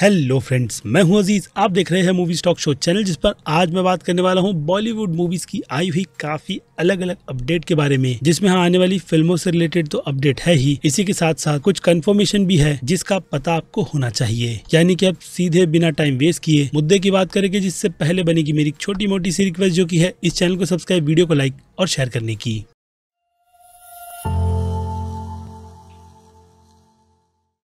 hello friends मैं हूं अजीज आप देख रहे हैं मूवी स्टॉक शो चैनल जिस पर आज मैं बात करने वाला हूं बॉलीवुड मूवीज की आई हुई काफी अलग अलग अपडेट के बारे में जिसमें हाँ आने वाली फिल्मों से रिलेटेड तो अपडेट है ही इसी के साथ साथ कुछ कंफर्मेशन भी है जिसका पता आपको होना चाहिए यानी कि अब सीधे बिना टाइम वेस्ट किए मुद्दे की बात करेंगे जिससे पहले बनेगी मेरी छोटी मोटी सी रिक्वेस्ट जो की है इस चैनल को सब्सक्राइब वीडियो को लाइक और शेयर करने की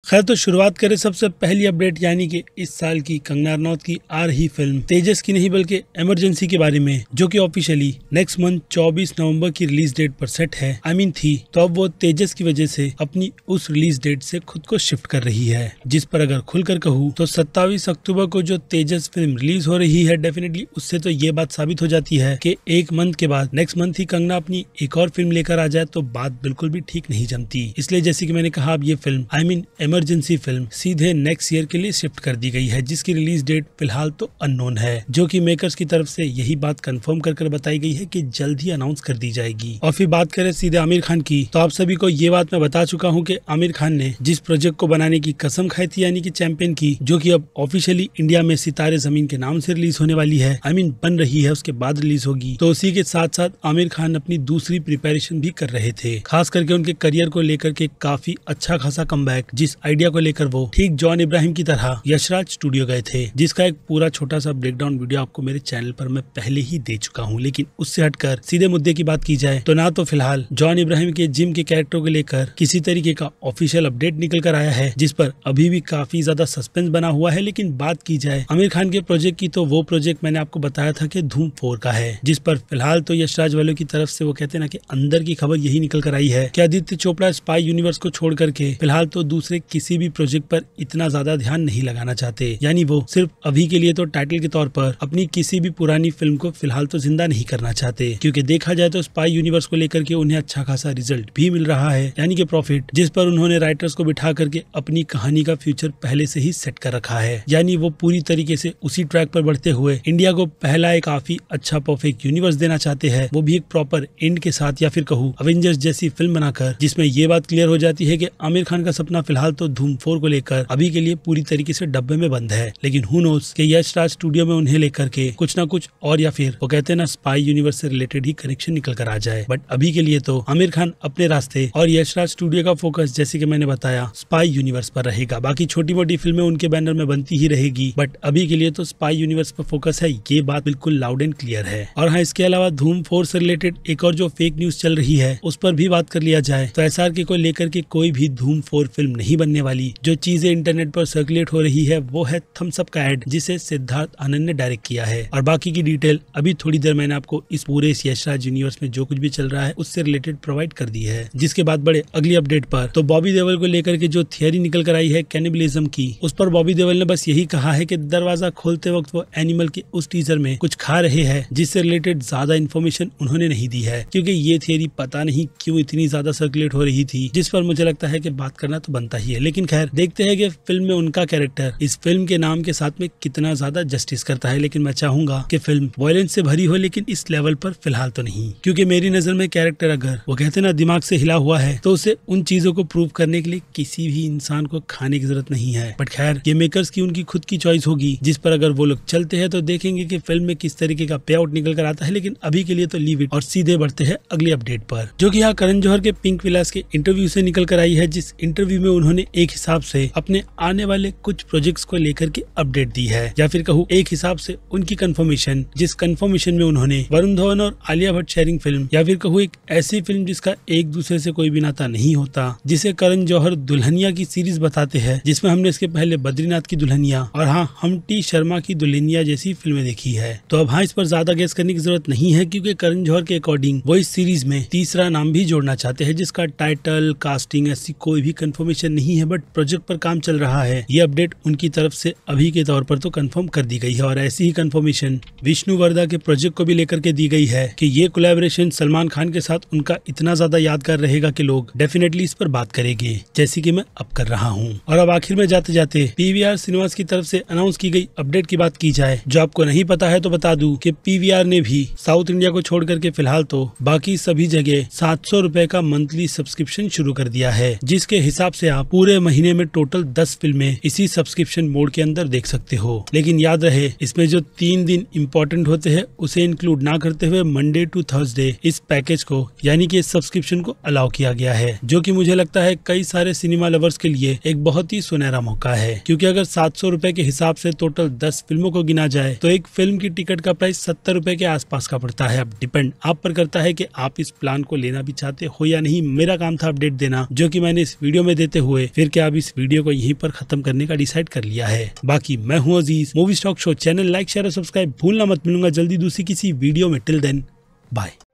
खैर तो शुरुआत करें सबसे पहली अपडेट यानी कि इस साल की कंगना रनौत की आ रही फिल्म तेजस की नहीं बल्कि इमरजेंसी के बारे में जो कि ऑफिशियली नेक्स्ट मंथ 24 नवंबर की रिलीज डेट पर सेट है आई I मीन mean थी तो अब वो तेजस की वजह से अपनी उस रिलीज डेट से खुद को शिफ्ट कर रही है जिस पर अगर खुलकर कहूँ तो सत्ताईस अक्टूबर को जो तेजस फिल्म रिलीज हो रही है डेफिनेटली उससे तो ये बात साबित हो जाती है की एक मंथ के बाद नेक्स्ट मंथ ही कंगना अपनी एक और फिल्म लेकर आ जाए तो बात बिल्कुल भी ठीक नहीं जमती इसलिए जैसे की मैंने कहा अब ये फिल्म आई I mean mean, emergency film सीधे नेक्स्ट ईयर के लिए शिफ्ट कर दी गई है जिसकी रिलीज डेट फिलहाल तो अननोन है जो कि मेकर्स की तरफ से यही बात कंफर्म कर बताई गई है कि जल्द ही अनाउंस कर दी जाएगी और फिर बात करें सीधे आमिर खान की तो आप सभी को ये बात मैं बता चुका हूँ की आमिर खान ने जिस प्रोजेक्ट को बनाने की कसम खाई थी यानी की चैंपियन की जो की अब ऑफिशियली इंडिया में सितारे जमीन के नाम से रिलीज होने वाली है आई मीन बन रही है उसके बाद रिलीज होगी तो उसी के साथ साथ आमिर खान अपनी दूसरी प्रिपेरेशन भी कर रहे थे खास करके उनके करियर को लेकर के काफी अच्छा खासा कम जिस आइडिया को लेकर वो ठीक जॉन इब्राहिम की तरह यशराज स्टूडियो गए थे जिसका एक पूरा छोटा सा ब्रेकडाउन वीडियो आपको मेरे चैनल पर मैं पहले ही दे चुका हूँ लेकिन उससे हटकर सीधे मुद्दे की बात की जाए तो ना तो फिलहाल जॉन इब्राहिम के जिम के कैरेक्टर को लेकर किसी तरीके का ऑफिशियल अपडेट निकल कर आया है जिस पर अभी भी काफी ज्यादा सस्पेंस बना हुआ है लेकिन बात की जाए आमिर खान के प्रोजेक्ट की तो वो प्रोजेक्ट मैंने आपको बताया था की धूम फोर का है जिस पर फिलहाल तो यशराज वालों की तरफ से वो कहते ना की अंदर की खबर यही निकल कर आई है की आदित्य चोपड़ा स्पाई यूनिवर्स को छोड़ करके फिलहाल तो दूसरे किसी भी प्रोजेक्ट पर इतना ज्यादा ध्यान नहीं लगाना चाहते यानी वो सिर्फ अभी के लिए तो टाइटल के तौर पर अपनी किसी भी पुरानी फिल्म को फिलहाल तो जिंदा नहीं करना चाहते क्योंकि देखा जाए तो स्पाई यूनिवर्स को लेकर के उन्हें अच्छा खासा रिजल्ट भी मिल रहा है यानी कि प्रॉफिट जिस पर उन्होंने राइटर्स को बिठा करके अपनी कहानी का फ्यूचर पहले से ही सेट कर रखा है यानी वो पूरी तरीके से उसी ट्रैक पर बढ़ते हुए इंडिया को पहला एक काफी अच्छा परफेक्ट यूनिवर्स देना चाहते हैं वो भी एक प्रॉपर एंड के साथ या फिर कहूँ अवेंजर्स जैसी फिल्म बनाकर जिसमें ये बात क्लियर हो जाती है की आमिर खान का सपना फिलहाल तो धूम फोर को लेकर अभी के लिए पूरी तरीके से डब्बे में बंद है लेकिन हु नोस के यश राज स्टूडियो में उन्हें लेकर के कुछ ना कुछ और या फिर वो कहते हैं ना स्पाई यूनिवर्स से रिलेटेड ही कनेक्शन निकल कर आ जाए बट अभी के लिए तो आमिर खान अपने रास्ते और यश राज स्टूडियो का फोकस जैसे की मैंने बताया स्पाई यूनिवर्स पर रहेगा बाकी छोटी मोटी फिल्में उनके बैनर में बनती ही रहेगी बट अभी के लिए तो स्पाई यूनिवर्स पर फोकस है ये बात बिल्कुल लाउड एंड क्लियर है और हाँ इसके अलावा धूम फोर से रिलेटेड एक और जो फेक न्यूज चल रही है उस पर भी बात कर लिया जाए तो एस के को लेकर के कोई भी धूम फोर फिल्म नहीं बनने देने वाली जो चीजें इंटरनेट पर सर्कुलेट हो रही है वो है थम्सअप का एड जिसे सिद्धार्थ आनंद ने डायरेक्ट किया है और बाकी की डिटेल अभी थोड़ी देर मैंने आपको इस पूरे यशराज यूनिवर्स में जो कुछ भी चल रहा है उससे रिलेटेड प्रोवाइड कर दी है जिसके बाद बड़े अगली अपडेट पर तो बॉबी देवल को लेकर के जो थियरी निकल कर आई है कैनिबलिज्म की उस पर बॉबी देवल ने बस यही कहा है की दरवाजा खोलते वक्त वो एनिमल के उस टीजर में कुछ खा रहे हैं जिससे रिलेटेड ज्यादा इन्फॉर्मेशन उन्होंने नहीं दी है क्योंकि ये थियरी पता नहीं क्यों इतनी ज्यादा सर्कुलेट हो रही थी जिस पर मुझे लगता है की बात करना तो बनता ही है है लेकिन खैर देखते हैं कि फिल्म में उनका कैरेक्टर इस फिल्म के नाम के साथ में कितना ज्यादा जस्टिस करता है लेकिन मैं चाहूंगा कि फिल्म वायलेंस से भरी हो लेकिन इस लेवल पर फिलहाल तो नहीं क्योंकि मेरी नजर में कैरेक्टर अगर वो कहते ना दिमाग से हिला हुआ है तो उसे उन चीजों को प्रूव करने के लिए किसी भी इंसान को खाने की जरूरत नहीं है बट खैर ये मेकर्स की उनकी खुद की चॉइस होगी जिस पर अगर वो लोग चलते हैं तो देखेंगे की फिल्म में किस तरीके का पे आउट निकल कर आता है लेकिन अभी के लिए तो लीव इट और सीधे बढ़ते हैं अगली अपडेट पर जो की यहाँ करण जौहर के पिंक विलास के इंटरव्यू से निकल कर आई है जिस इंटरव्यू में उन्होंने एक हिसाब से अपने आने वाले कुछ प्रोजेक्ट्स को लेकर के अपडेट दी है या फिर कहूँ एक हिसाब से उनकी कंफर्मेशन जिस कंफर्मेशन में उन्होंने वरुण धवन और आलिया भट्ट शेयरिंग फिल्म या फिर कहूँ एक ऐसी फिल्म जिसका एक दूसरे से कोई भी नाता नहीं होता जिसे करण जौहर दुल्हनिया की सीरीज बताते हैं जिसमें हमने इसके पहले बद्रीनाथ की दुल्हनिया और हाँ हम टी शर्मा की दुल्हनिया जैसी फिल्में देखी है तो अब हाँ इस पर ज्यादा गैस करने की जरूरत नहीं है क्योंकि करण जौहर के अकॉर्डिंग वो इस सीरीज में तीसरा नाम भी जोड़ना चाहते हैं जिसका टाइटल कास्टिंग ऐसी कोई भी कंफर्मेशन नहीं है है बट प्रोजेक्ट पर काम चल रहा है ये अपडेट उनकी तरफ से अभी के तौर पर तो कंफर्म कर दी गई है और ऐसी ही कंफर्मेशन विष्णु वर्धा के प्रोजेक्ट को भी लेकर के दी गई है कि ये कोलेबोरेशन सलमान खान के साथ उनका इतना ज्यादा यादगार रहेगा कि लोग डेफिनेटली इस पर बात करेंगे जैसे की मैं अब कर रहा हूँ और अब आखिर में जाते जाते पी सिनेमास की तरफ ऐसी अनाउंस की गई अपडेट की बात की जाए जो आपको नहीं पता है तो बता दू की पी ने भी साउथ इंडिया को छोड़ करके फिलहाल तो बाकी सभी जगह सात सौ का मंथली सब्सक्रिप्शन शुरू कर दिया है जिसके हिसाब से आप पूरे पूरे महीने में टोटल दस फिल्में इसी सब्सक्रिप्शन मोड के अंदर देख सकते हो लेकिन याद रहे इसमें जो तीन दिन इम्पोर्टेंट होते हैं उसे इंक्लूड ना करते हुए मंडे टू थर्सडे इस पैकेज को यानी कि सब्सक्रिप्शन को अलाउ किया गया है जो की मुझे लगता है कई सारे सिनेमा लवर्स के लिए एक बहुत ही सुनहरा मौका है क्यूँकी अगर सात सौ के हिसाब से टोटल दस फिल्मों को गिना जाए तो एक फिल्म की टिकट का प्राइस सत्तर रूपए के आसपास का पड़ता है अब डिपेंड आप पर करता है की आप इस प्लान को लेना भी चाहते हो या नहीं मेरा काम था अपडेट देना जो की मैंने इस वीडियो में देते हुए फिर क्या अब इस वीडियो को यहीं पर खत्म करने का डिसाइड कर लिया है बाकी मैं हूँ Aziz movie stock show channel like share और सब्सक्राइब भूलना मत मिलूंगा जल्दी दूसरी किसी वीडियो में टिल देन बाय